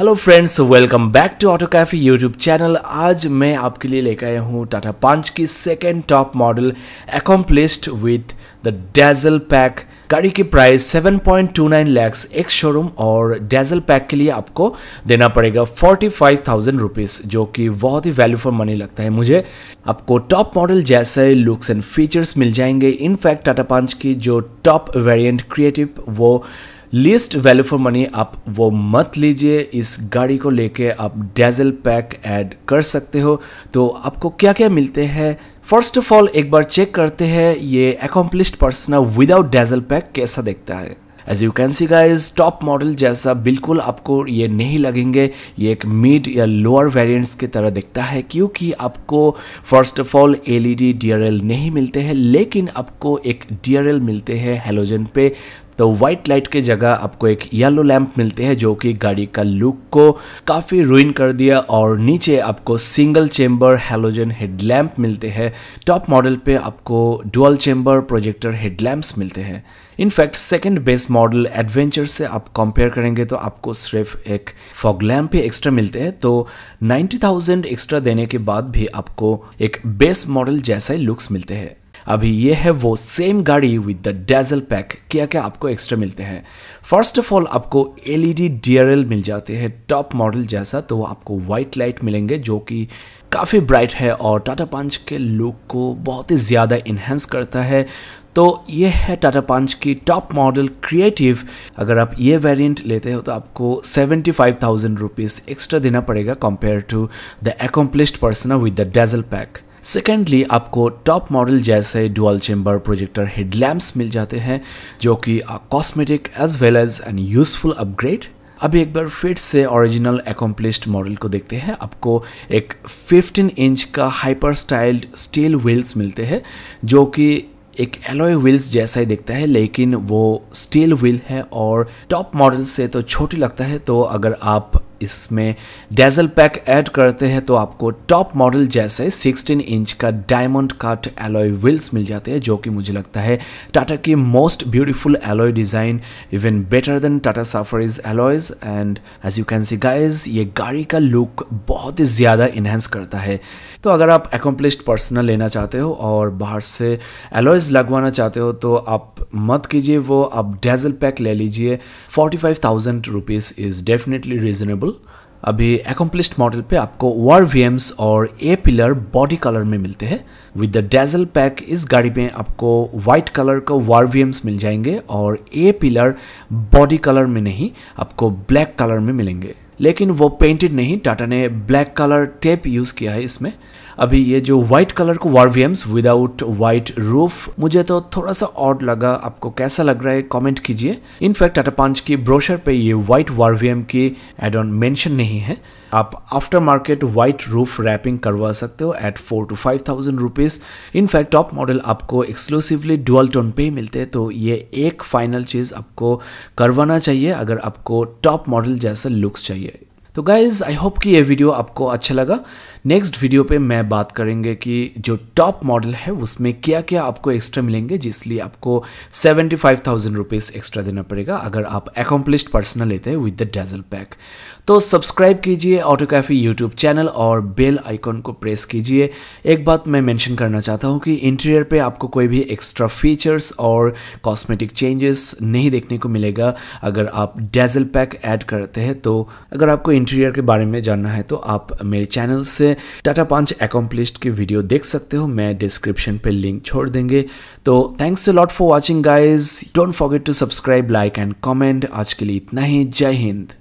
hello friends welcome back to auto cafe YouTube channel आज मैं आपके लिए लेकर आया हूँ टाटा पंच की second top model accomplished with the dazzle pack गाड़ी की प्राइस 7.29 लैक्स एक्स शोरूम और डेजल पैक के लिए आपको देना पड़ेगा 45,000 रुपीस जो कि बहुत ही वैल्यू फॉर मनी लगता है मुझे आपको टॉप मॉडल जैसे लुक्स एंड फीचर्स मिल जाएंगे इनफैक्ट टाटा पंच की जो टॉप वेरियंट क्रिएटिव वो लिस्ट वैल्यू फॉर मनी आप वो मत लीजिए इस गाड़ी को लेके आप डेजल पैक ऐड कर सकते हो तो आपको क्या क्या मिलते हैं फर्स्ट ऑफ ऑल एक बार चेक करते हैं ये accomplish person without dazzle pack कैसा देखता है as you can see guys top model जैसा बिल्कुल आपको ये नहीं लगेंगे ये एक मिड या लोअर वेरियंट्स की तरह दिखता है क्योंकि आपको first of all L E D D R L नहीं मिलते हैं लेकिन आपको एक डी आर एल मिलते हैं हेलोजन पे तो व्हाइट लाइट की जगह आपको एक येलो लैंप मिलते हैं जो कि गाड़ी का लुक को काफ़ी रुइन कर दिया और नीचे आपको सिंगल चेम्बर हेलोजन हेडलैम्प मिलते हैं टॉप मॉडल पे आपको डुअल चेम्बर प्रोजेक्टर हेडलैम्प्स मिलते हैं in fact second best model adventure से आप कंपेयर करेंगे तो आपको सिर्फ एक फॉग लैम्प ही एक्स्ट्रा मिलते हैं तो 90,000 एक्स्ट्रा देने के बाद भी आपको एक बेस्ट मॉडल जैसा ही लुक्स मिलते हैं अभी ये है वो सेम गाड़ी विद द डेजल पैक क्या क्या आपको एक्स्ट्रा मिलते हैं फर्स्ट ऑफ ऑल आपको एलईडी डीआरएल मिल जाते हैं टॉप मॉडल जैसा तो आपको वाइट लाइट मिलेंगे जो कि काफ़ी ब्राइट है और टाटा पंच के लुक को बहुत ही ज़्यादा इन्हेंस करता है तो ये है टाटा पंच की टॉप मॉडल क्रिएटिव अगर आप ये वेरिएंट लेते हो तो आपको seventy five thousand rupees extra देना पड़ेगा compare to the accomplished person with the dazzle pack secondly आपको टॉप मॉडल जैसे डुअल चेम्बर प्रोजेक्टर हेडलैम्प्स मिल जाते हैं जो कि cosmetic as well as an useful upgrade अभी एक बार फिर से ओरिजिनल एकम्प्लिश्ड मॉडल को देखते हैं आपको एक 15 इंच का हाइपर स्टाइल्ड स्टील व्हील्स मिलते हैं जो कि एक एलोय व्हील्स जैसा ही दिखता है लेकिन वो स्टील व्हील है और टॉप मॉडल से तो छोटी लगता है तो अगर आप इसमें डेजल पैक ऐड करते हैं तो आपको टॉप मॉडल जैसे 16 इंच का डायमंड कट एलॉय व्हील्स मिल जाते हैं जो कि मुझे लगता है टाटा की most beautiful alloy design even better than Tata is alloys and as you can see guys ये गाड़ी का लुक बहुत ही ज़्यादा इन्हेंस करता है तो अगर आप एकम्पलिश्ड पर्सनल लेना चाहते हो और बाहर से एलॉयज लगवाना चाहते हो तो आप मत कीजिए वो आप डेजल पैक ले लीजिए forty five thousand rupees is definitely reasonable model अभी एकम्प्लिस्ड मॉडल पे आपको वार वी और ए पिलर बॉडी कलर में मिलते हैं विद द डेजल पैक इस गाड़ी में आपको वाइट कलर का वार वी मिल जाएंगे और ए पिलर बॉडी कलर में नहीं आपको ब्लैक कलर में मिलेंगे लेकिन वो पेंटेड नहीं टाटा ने ब्लैक कलर टेप यूज़ किया है इसमें अभी ये जो व्हाइट कलर को वारवियम्स विदाउट व्हाइट रूफ मुझे तो थोड़ा सा ऑड लगा आपको कैसा लग रहा है कमेंट कीजिए इनफैक्ट टाटा पंच की ब्रोशर पे ये व्हाइट वारवीएम की एड ऑन मेंशन नहीं है आप after market white roof wrapping करवा सकते हो at four to five thousand rupees in fact top model आपको एक्सक्लूसिवली डुअल टोन पे ही मिलते हैं तो ये एक फाइनल चीज़ आपको करवाना चाहिए अगर आपको टॉप मॉडल जैसा लुक्स चाहिए तो गाइज़ आई होप कि ये वीडियो आपको अच्छा लगा नेक्स्ट वीडियो पे मैं बात करेंगे कि जो टॉप मॉडल है उसमें क्या क्या आपको एक्स्ट्रा मिलेंगे जिसलिए आपको seventy five thousand rupees extra देना पड़ेगा अगर आप एकम्प्लिश्ड पर्सनल लेते हैं विद द डेजल पैक तो सब्सक्राइब कीजिए ऑटो यूट्यूब चैनल और बेल आइकॉन को प्रेस कीजिए एक बात मैं मेंशन करना चाहता हूँ कि इंटीरियर पे आपको कोई भी एक्स्ट्रा फीचर्स और कॉस्मेटिक चेंजेस नहीं देखने को मिलेगा अगर आप डेजल पैक ऐड करते हैं तो अगर आपको इंटीरियर के बारे में जानना है तो आप मेरे चैनल से टाटा पंच एकम्प्लिश्ड की वीडियो देख सकते हो मैं डिस्क्रिप्शन पे लिंक छोड़ देंगे तो thanks a lot for watching guys don't forget to subscribe like and comment आज के लिए इतना ही जय हिंद